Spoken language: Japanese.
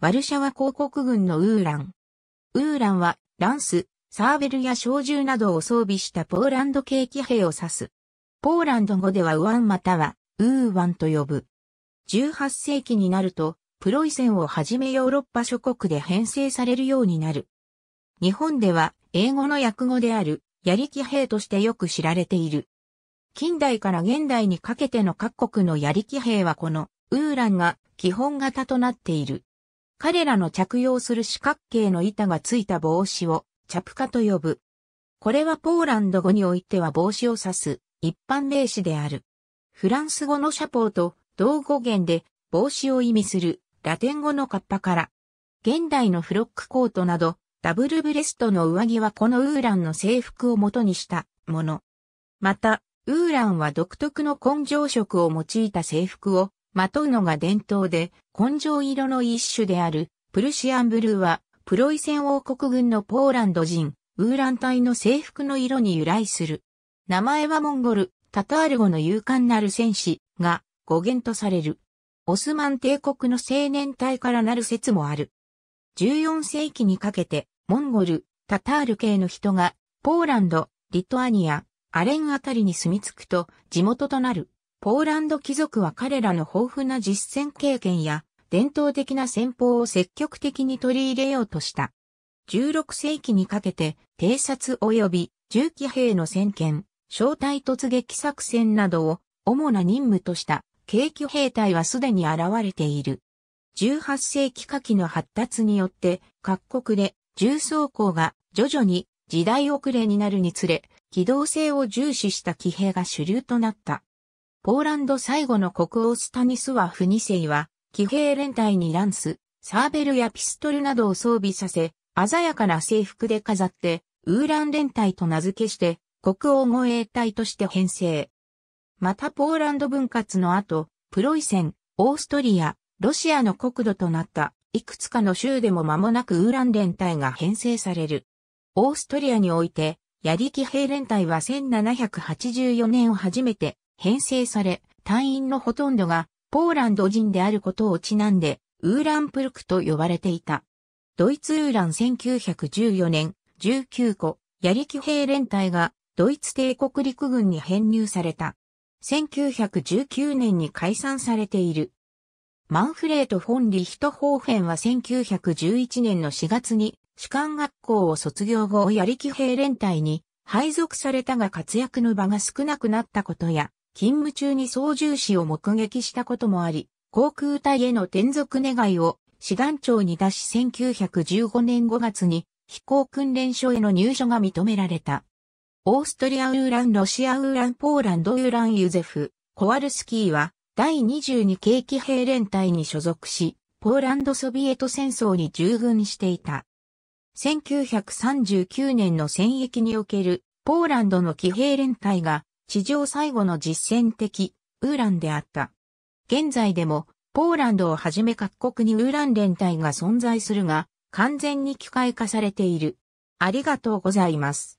ワルシャワ広告軍のウーラン。ウーランは、ランス、サーベルや小銃などを装備したポーランド系騎兵を指す。ポーランド語ではウワンまたは、ウーワンと呼ぶ。18世紀になると、プロイセンをはじめヨーロッパ諸国で編成されるようになる。日本では、英語の訳語である、ヤリ騎兵としてよく知られている。近代から現代にかけての各国のヤリ騎兵はこの、ウーランが基本型となっている。彼らの着用する四角形の板がついた帽子をチャプカと呼ぶ。これはポーランド語においては帽子を指す一般名詞である。フランス語のシャポーと同語源で帽子を意味するラテン語のカッパから。現代のフロックコートなどダブルブレストの上着はこのウーランの制服を元にしたもの。また、ウーランは独特の根性色を用いた制服をまとうのが伝統で、根性色の一種である、プルシアンブルーは、プロイセン王国軍のポーランド人、ウーラン隊の制服の色に由来する。名前はモンゴル、タタール語の勇敢なる戦士が語源とされる。オスマン帝国の青年隊からなる説もある。14世紀にかけて、モンゴル、タタール系の人が、ポーランド、リトアニア、アレンあたりに住み着くと、地元となる。ポーランド貴族は彼らの豊富な実践経験や伝統的な戦法を積極的に取り入れようとした。16世紀にかけて偵察及び重機兵の先見、小隊突撃作戦などを主な任務とした軽機兵隊はすでに現れている。18世紀下記の発達によって各国で重装甲が徐々に時代遅れになるにつれ、機動性を重視した騎兵が主流となった。ポーランド最後の国王スタニスワフ2世は、騎兵連隊にランス、サーベルやピストルなどを装備させ、鮮やかな制服で飾って、ウーラン連隊と名付けして、国王護衛隊として編成。またポーランド分割の後、プロイセン、オーストリア、ロシアの国土となった、いくつかの州でも間もなくウーラン連隊が編成される。オーストリアにおいて、ヤリ騎兵連隊は1784年を初めて編成され、隊員のほとんどがポーランド人であることをちなんで、ウーランプルクと呼ばれていた。ドイツウーラン1914年、19個、やり騎兵連隊がドイツ帝国陸軍に編入された。1919年に解散されている。マンフレート・フォン・リヒトホーフェンは1911年の4月に士官学校を卒業後やり騎兵連隊に配属されたが活躍の場が少なくなったことや、勤務中に操縦士を目撃したこともあり、航空隊への転属願いを師団長に出し1915年5月に飛行訓練所への入所が認められた。オーストリアウーラン、ロシアウーラン、ポーランドウーラン、ユゼフ、コワルスキーは第22軽機兵連隊に所属し、ポーランドソビエト戦争に従軍していた。1939年の戦役におけるポーランドの騎兵連隊が史上最後の実践的、ウーランであった。現在でも、ポーランドをはじめ各国にウーラン連帯が存在するが、完全に機械化されている。ありがとうございます。